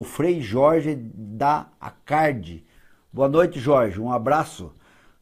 o Frei Jorge da Acarde. Boa noite, Jorge. Um abraço.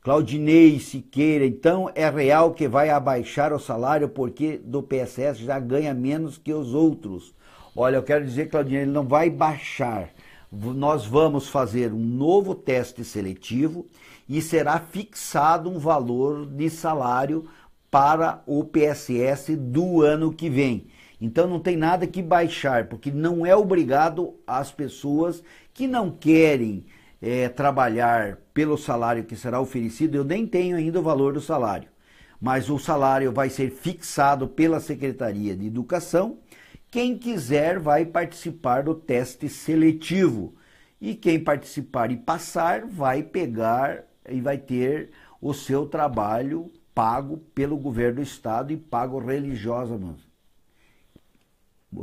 Claudinei Siqueira, então é real que vai abaixar o salário porque do PSS já ganha menos que os outros. Olha, eu quero dizer, Claudinei, ele não vai baixar. Nós vamos fazer um novo teste seletivo e será fixado um valor de salário para o PSS do ano que vem. Então não tem nada que baixar, porque não é obrigado às pessoas que não querem é, trabalhar pelo salário que será oferecido. Eu nem tenho ainda o valor do salário, mas o salário vai ser fixado pela Secretaria de Educação. Quem quiser vai participar do teste seletivo. E quem participar e passar vai pegar e vai ter o seu trabalho pago pelo governo do estado e pago religiosamente.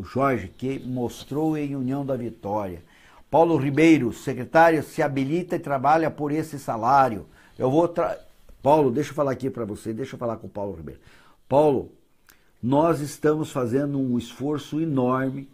Jorge, que mostrou em União da Vitória. Paulo Ribeiro, secretário, se habilita e trabalha por esse salário. Eu vou. Tra... Paulo, deixa eu falar aqui para você, deixa eu falar com o Paulo Ribeiro. Paulo, nós estamos fazendo um esforço enorme,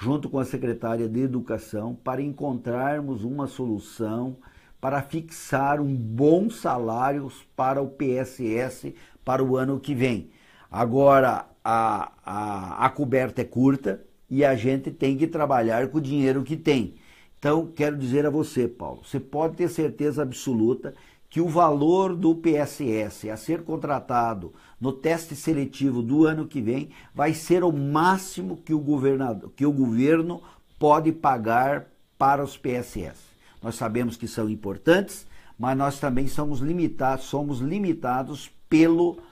junto com a secretária de Educação, para encontrarmos uma solução para fixar um bom salário para o PSS para o ano que vem. Agora, a, a, a coberta é curta e a gente tem que trabalhar com o dinheiro que tem. Então, quero dizer a você, Paulo, você pode ter certeza absoluta que o valor do PSS a ser contratado no teste seletivo do ano que vem vai ser o máximo que o, governador, que o governo pode pagar para os PSS. Nós sabemos que são importantes, mas nós também somos limitados, somos limitados pelo